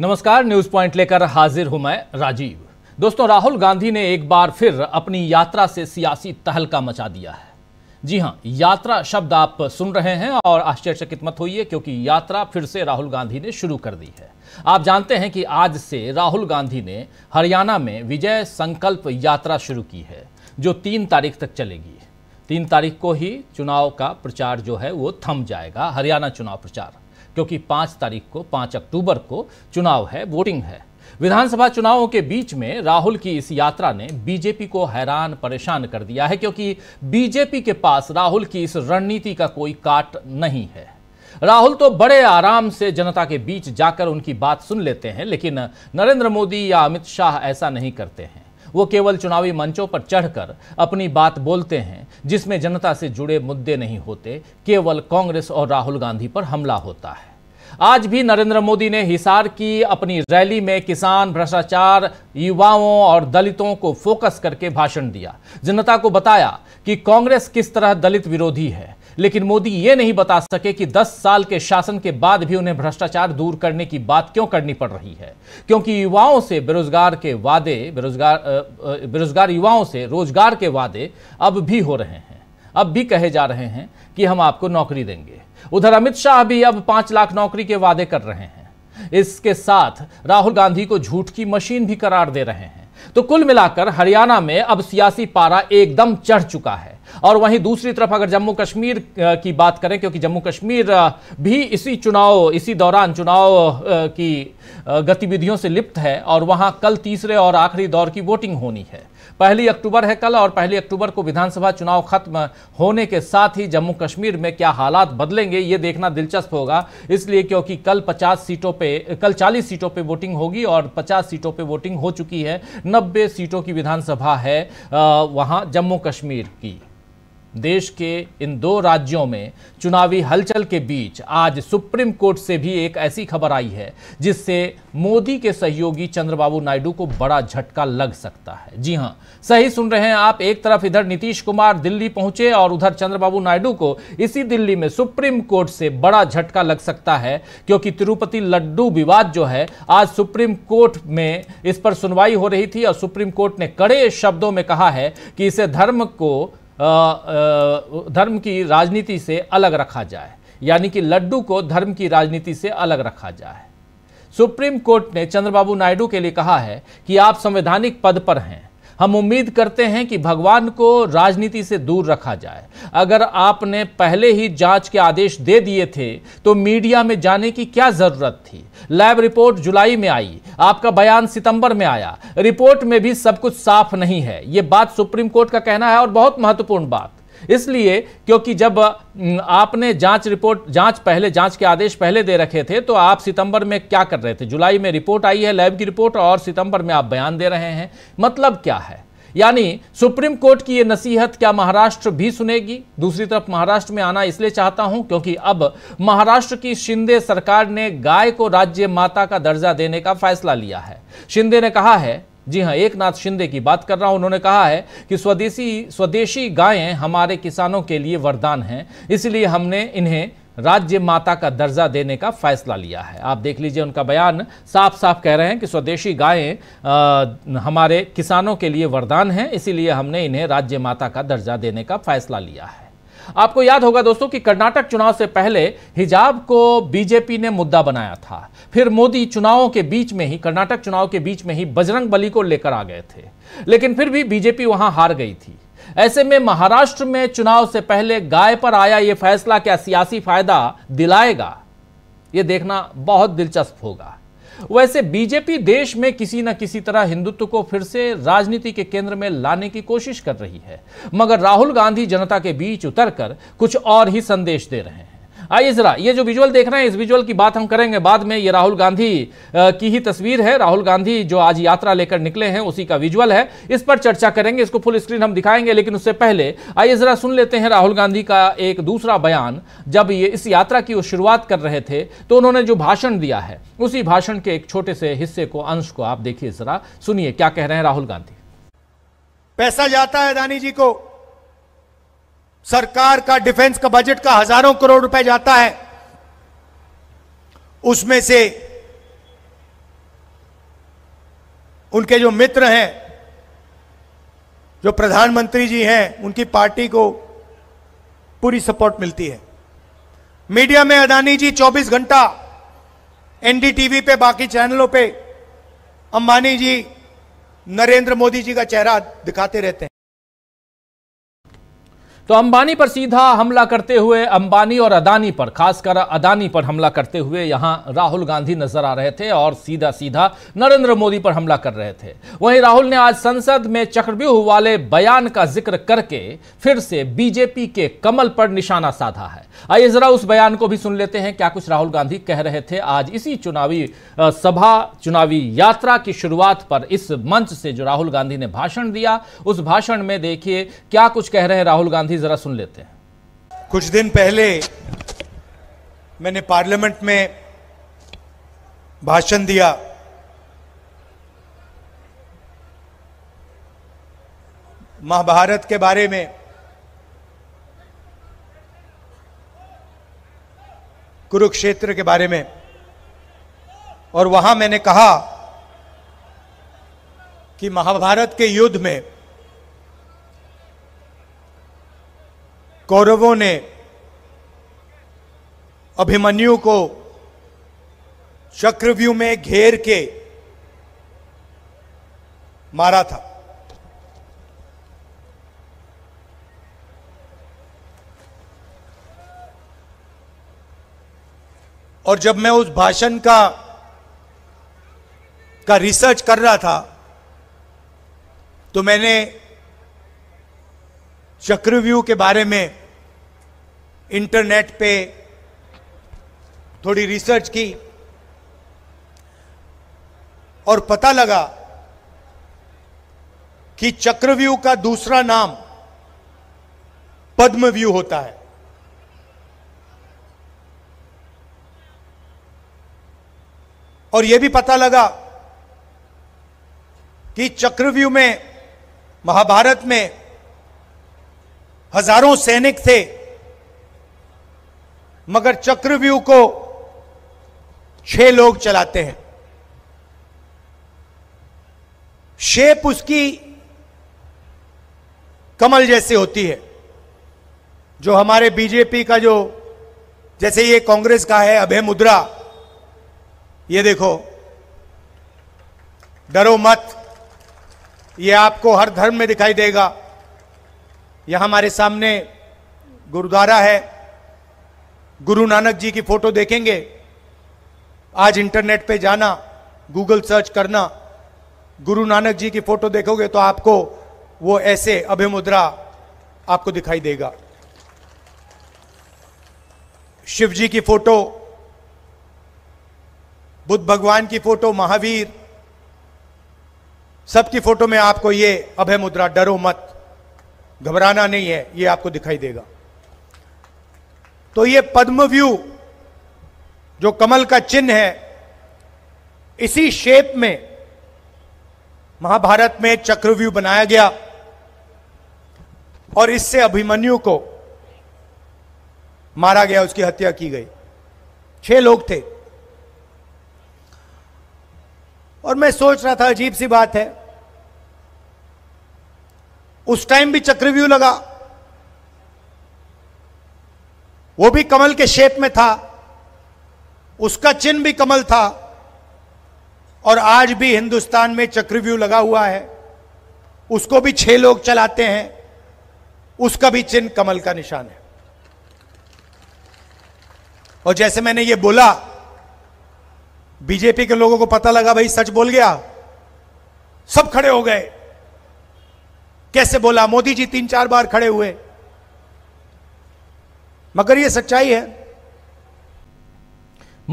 नमस्कार news point लेकर हाजिर हूं मैं राजीव दोस्तों राहुल गांधी ने एक बार फिर अपनी यात्रा से सियासी तहलका मचा दिया है जी हां यात्रा शब्द आप सुन रहे हैं और आश्चर्यचकित मत होइए क्योंकि यात्रा फिर से राहुल गांधी ने शुरू कर दी है आप जानते हैं कि आज से राहुल गांधी ने हरियाणा में विजय संकल्प यात्रा शुरू की है जो तीन तारीख तक चलेगी तीन तारीख को ही चुनाव का प्रचार जो है वो थम जाएगा हरियाणा चुनाव प्रचार क्योंकि पांच तारीख को पांच अक्टूबर को चुनाव है वोटिंग है विधानसभा चुनावों के बीच में राहुल की इस यात्रा ने बीजेपी को हैरान परेशान कर दिया है क्योंकि बीजेपी के पास राहुल की इस रणनीति का कोई काट नहीं है राहुल तो बड़े आराम से जनता के बीच जाकर उनकी बात सुन लेते हैं लेकिन नरेंद्र मोदी या अमित शाह ऐसा नहीं करते हैं वो केवल चुनावी मंचों पर चढ़कर अपनी बात बोलते हैं जिसमें जनता से जुड़े मुद्दे नहीं होते केवल कांग्रेस और राहुल गांधी पर हमला होता है आज भी नरेंद्र मोदी ने हिसार की अपनी रैली में किसान भ्रष्टाचार युवाओं और दलितों को फोकस करके भाषण दिया जनता को बताया कि कांग्रेस किस तरह दलित विरोधी है लेकिन मोदी ये नहीं बता सके कि 10 साल के शासन के बाद भी उन्हें भ्रष्टाचार दूर करने की बात क्यों करनी पड़ रही है क्योंकि युवाओं से बेरोजगार के वादे बेरोजगार बेरोजगार युवाओं से रोजगार के वादे अब भी हो रहे हैं अब भी कहे जा रहे हैं कि हम आपको नौकरी देंगे उधर अमित शाह भी अब पांच लाख नौकरी के वादे कर रहे हैं इसके साथ राहुल गांधी को झूठ की मशीन भी करार दे रहे हैं तो कुल मिलाकर हरियाणा में अब सियासी पारा एकदम चढ़ चुका है और वहीं दूसरी तरफ अगर जम्मू कश्मीर की बात करें क्योंकि जम्मू कश्मीर भी इसी चुनाव इसी दौरान चुनाव की गतिविधियों से लिप्त है और वहां कल तीसरे और आखिरी दौर की वोटिंग होनी है पहली अक्टूबर है कल और पहली अक्टूबर को विधानसभा चुनाव खत्म होने के साथ ही जम्मू कश्मीर में क्या हालात बदलेंगे ये देखना दिलचस्प होगा इसलिए क्योंकि कल 50 सीटों पे कल 40 सीटों पे वोटिंग होगी और 50 सीटों पे वोटिंग हो चुकी है 90 सीटों की विधानसभा है वहाँ जम्मू कश्मीर की देश के इन दो राज्यों में चुनावी हलचल के बीच आज सुप्रीम कोर्ट से भी एक ऐसी खबर आई है जिससे मोदी के सहयोगी चंद्रबाबू नायडू को बड़ा झटका लग सकता है जी हां सही सुन रहे हैं आप एक तरफ इधर नीतीश कुमार दिल्ली पहुंचे और उधर चंद्रबाबू नायडू को इसी दिल्ली में सुप्रीम कोर्ट से बड़ा झटका लग सकता है क्योंकि तिरुपति लड्डू विवाद जो है आज सुप्रीम कोर्ट में इस पर सुनवाई हो रही थी और सुप्रीम कोर्ट ने कड़े शब्दों में कहा है कि इसे धर्म को धर्म की राजनीति से अलग रखा जाए यानी कि लड्डू को धर्म की राजनीति से अलग रखा जाए सुप्रीम कोर्ट ने चंद्रबाबू नायडू के लिए कहा है कि आप संवैधानिक पद पर हैं हम उम्मीद करते हैं कि भगवान को राजनीति से दूर रखा जाए अगर आपने पहले ही जांच के आदेश दे दिए थे तो मीडिया में जाने की क्या ज़रूरत थी लैब रिपोर्ट जुलाई में आई आपका बयान सितंबर में आया रिपोर्ट में भी सब कुछ साफ नहीं है ये बात सुप्रीम कोर्ट का कहना है और बहुत महत्वपूर्ण बात इसलिए क्योंकि जब आपने जांच रिपोर्ट जांच पहले जांच के आदेश पहले दे रखे थे तो आप सितंबर में क्या कर रहे थे जुलाई में रिपोर्ट आई है लैब की रिपोर्ट और सितंबर में आप बयान दे रहे हैं मतलब क्या है यानी सुप्रीम कोर्ट की ये नसीहत क्या महाराष्ट्र भी सुनेगी दूसरी तरफ महाराष्ट्र में आना इसलिए चाहता हूं क्योंकि अब महाराष्ट्र की शिंदे सरकार ने गाय को राज्य माता का दर्जा देने का फैसला लिया है शिंदे ने कहा है जी हां एक नाथ शिंदे की बात कर रहा हूं उन्होंने कहा है कि स्वदेशी स्वदेशी गायें हमारे किसानों के लिए वरदान हैं इसलिए हमने इन्हें राज्य माता का दर्जा देने का फैसला लिया है आप देख लीजिए उनका बयान साफ साफ कह रहे हैं कि स्वदेशी गायें हमारे किसानों के लिए वरदान हैं इसीलिए हमने इन्हें राज्य माता का दर्जा देने का फैसला लिया है आपको याद होगा दोस्तों कि कर्नाटक चुनाव से पहले हिजाब को बीजेपी ने मुद्दा बनाया था फिर मोदी चुनावों के बीच में ही कर्नाटक चुनाव के बीच में ही बजरंग बली को लेकर आ गए थे लेकिन फिर भी बीजेपी वहां हार गई थी ऐसे में महाराष्ट्र में चुनाव से पहले गाय पर आया यह फैसला क्या सियासी फायदा दिलाएगा यह देखना बहुत दिलचस्प होगा वैसे बीजेपी देश में किसी न किसी तरह हिंदुत्व को फिर से राजनीति के केंद्र में लाने की कोशिश कर रही है मगर राहुल गांधी जनता के बीच उतरकर कुछ और ही संदेश दे रहे हैं आइए जरा ये जो विजुअल देख रहे हैं इस विजुअल की बात हम करेंगे बाद में ये राहुल गांधी की ही तस्वीर है राहुल गांधी जो आज यात्रा लेकर निकले हैं उसी का विजुअल है इस पर चर्चा करेंगे इसको फुल स्क्रीन हम दिखाएंगे लेकिन उससे पहले आइए जरा सुन लेते हैं राहुल गांधी का एक दूसरा बयान जब ये इस यात्रा की वो शुरुआत कर रहे थे तो उन्होंने जो भाषण दिया है उसी भाषण के एक छोटे से हिस्से को अंश को आप देखिए जरा सुनिए क्या कह रहे हैं राहुल गांधी पैसा जाता है अदानी जी को सरकार का डिफेंस का बजट का हजारों करोड़ रुपए जाता है उसमें से उनके जो मित्र हैं जो प्रधानमंत्री जी हैं उनकी पार्टी को पूरी सपोर्ट मिलती है मीडिया में अदानी जी 24 घंटा एनडीटीवी पे बाकी चैनलों पे अंबानी जी नरेंद्र मोदी जी का चेहरा दिखाते रहते हैं तो अंबानी पर सीधा हमला करते हुए अंबानी और अदानी पर खासकर अदानी पर हमला करते हुए यहां राहुल गांधी नजर आ रहे थे और सीधा सीधा नरेंद्र मोदी पर हमला कर रहे थे वहीं राहुल ने आज संसद में चक्रव्यूह वाले बयान का जिक्र करके फिर से बीजेपी के कमल पर निशाना साधा है आइए जरा उस बयान को भी सुन लेते हैं क्या कुछ राहुल गांधी कह रहे थे आज इसी चुनावी सभा चुनावी यात्रा की शुरुआत पर इस मंच से जो राहुल गांधी ने भाषण दिया उस भाषण में देखिए क्या कुछ कह रहे हैं राहुल गांधी भी जरा सुन लेते हैं कुछ दिन पहले मैंने पार्लियामेंट में भाषण दिया महाभारत के बारे में कुरुक्षेत्र के बारे में और वहां मैंने कहा कि महाभारत के युद्ध में कौरवों ने अभिमन्यु को चक्रव्यूह में घेर के मारा था और जब मैं उस भाषण का का रिसर्च कर रहा था तो मैंने चक्रव्यूह के बारे में इंटरनेट पे थोड़ी रिसर्च की और पता लगा कि चक्रव्यूह का दूसरा नाम पद्मव्यूह होता है और यह भी पता लगा कि चक्रव्यूह में महाभारत में हजारों सैनिक थे मगर चक्रव्यूह को छह लोग चलाते हैं शेप उसकी कमल जैसे होती है जो हमारे बीजेपी का जो जैसे ये कांग्रेस का है अभय मुद्रा ये देखो डरो मत ये आपको हर धर्म में दिखाई देगा यहां हमारे सामने गुरुद्वारा है गुरु नानक जी की फोटो देखेंगे आज इंटरनेट पे जाना गूगल सर्च करना गुरु नानक जी की फोटो देखोगे तो आपको वो ऐसे अभय मुद्रा आपको दिखाई देगा शिव जी की फोटो बुद्ध भगवान की फोटो महावीर सबकी फोटो में आपको ये अभय मुद्रा डरो मत घबराना नहीं है ये आपको दिखाई देगा तो ये पद्म व्यू जो कमल का चिन्ह है इसी शेप में महाभारत में चक्रव्यूह बनाया गया और इससे अभिमन्यु को मारा गया उसकी हत्या की गई छह लोग थे और मैं सोच रहा था अजीब सी बात है उस टाइम भी चक्रव्यूह लगा वो भी कमल के शेप में था उसका चिन्ह भी कमल था और आज भी हिंदुस्तान में चक्रव्यूह लगा हुआ है उसको भी छह लोग चलाते हैं उसका भी चिन्ह कमल का निशान है और जैसे मैंने ये बोला बीजेपी के लोगों को पता लगा भाई सच बोल गया सब खड़े हो गए कैसे बोला मोदी जी तीन चार बार खड़े हुए मगर यह सच्चाई है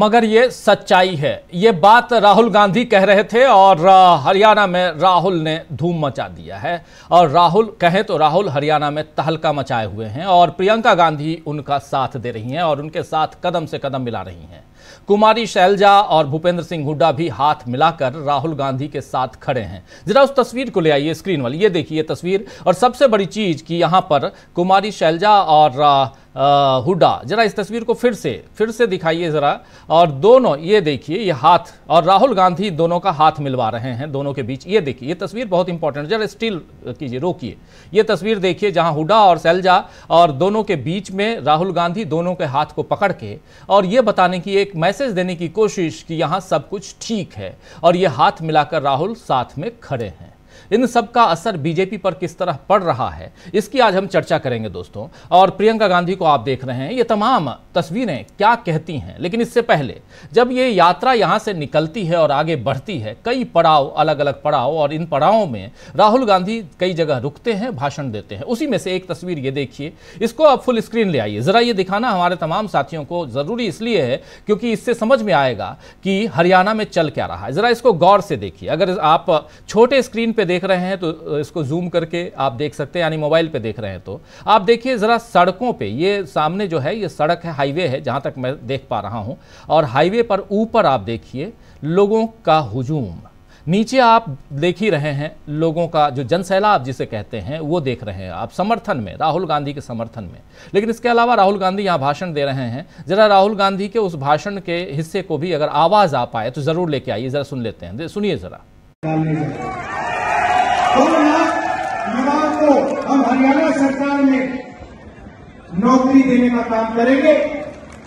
मगर ये सच्चाई है ये बात राहुल गांधी कह रहे थे और हरियाणा में राहुल ने धूम मचा दिया है और राहुल कहें तो राहुल हरियाणा में तहलका मचाए हुए हैं और प्रियंका गांधी उनका साथ दे रही हैं और उनके साथ कदम से कदम मिला रही हैं कुमारी शैलजा और भूपेंद्र सिंह हुड्डा भी हाथ मिलाकर राहुल गांधी के साथ खड़े हैं जरा उस तस्वीर को ले आइए स्क्रीन वाली ये देखिए तस्वीर और सबसे बड़ी चीज़ कि यहाँ पर कुमारी शैलजा और हुडा जरा इस तस्वीर को फिर से फिर से दिखाइए ज़रा और दोनों ये देखिए ये हाथ और राहुल गांधी दोनों का हाथ मिलवा रहे हैं दोनों के बीच ये देखिए ये तस्वीर बहुत इंपॉर्टेंट जरा स्टिल कीजिए रोकिए ये तस्वीर देखिए जहां हुडा और सैलजा और दोनों के बीच में राहुल गांधी दोनों के हाथ को पकड़ के और ये बताने की एक मैसेज देने की कोशिश कि यहाँ सब कुछ ठीक है और ये हाथ मिलाकर राहुल साथ में खड़े हैं इन सब का असर बीजेपी पर किस तरह पड़ रहा है इसकी आज हम चर्चा करेंगे दोस्तों और प्रियंका गांधी को आप देख रहे हैं ये तमाम तस्वीरें क्या कहती हैं लेकिन इससे पहले जब ये यात्रा यहाँ से निकलती है और आगे बढ़ती है कई पड़ाव अलग अलग पड़ाव और इन पड़ावों में राहुल गांधी कई जगह रुकते हैं भाषण देते हैं उसी में से एक तस्वीर ये देखिए इसको आप फुल स्क्रीन ले आइए ज़रा ये दिखाना हमारे तमाम साथियों को ज़रूरी इसलिए है क्योंकि इससे समझ में आएगा कि हरियाणा में चल क्या रहा है ज़रा इसको गौर से देखिए अगर आप छोटे स्क्रीन पर देख देख रहे हैं तो इसको जूम करके आप देख सकते हैं यानी मोबाइल पे देख रहे हैं तो आप देखिए ज़रा सड़कों पे ये सामने जो है ये सड़क है हाईवे है जहाँ तक मैं देख पा रहा हूँ और हाईवे पर ऊपर आप देखिए लोगों का हजूम नीचे आप देख ही रहे हैं लोगों का जो जनसैलाब जिसे कहते हैं वो देख रहे हैं आप समर्थन में राहुल गांधी के समर्थन में लेकिन इसके अलावा राहुल गांधी यहाँ भाषण दे रहे हैं ज़रा राहुल गांधी के उस भाषण के हिस्से को भी अगर आवाज़ आ पाए तो ज़रूर लेके आइए ज़रा सुन लेते हैं सुनिए ज़रा दो लाख युवाओं को हम हरियाणा सरकार में नौकरी देने का काम करेंगे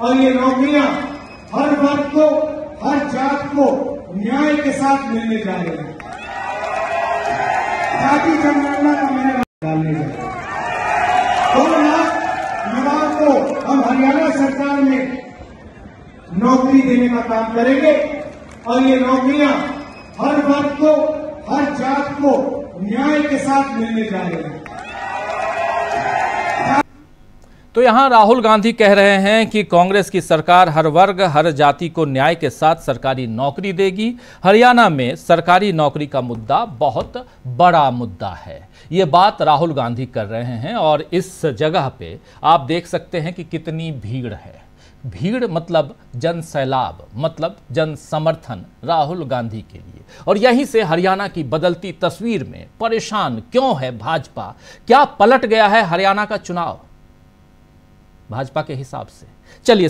और ये नौकरियां हर वर्ग को हर जात को न्याय के साथ मिलने जा रही है जाति जनगणना का मैंने डालने जा रहा दो लाख युवाओं को हम हरियाणा सरकार में नौकरी देने का काम करेंगे और ये नौकरियां हर वर्ग को हर जात को न्याय के साथ मिलने जा रहे हैं तो यहाँ राहुल गांधी कह रहे हैं कि कांग्रेस की सरकार हर वर्ग हर जाति को न्याय के साथ सरकारी नौकरी देगी हरियाणा में सरकारी नौकरी का मुद्दा बहुत बड़ा मुद्दा है ये बात राहुल गांधी कर रहे हैं और इस जगह पे आप देख सकते हैं कि कितनी भीड़ है भीड़ मतलब जन सैलाब मतलब जन समर्थन राहुल गांधी के लिए और यहीं से हरियाणा की बदलती तस्वीर में परेशान क्यों है भाजपा क्या पलट गया है हरियाणा का चुनाव भाजपा के हिसाब से चलिए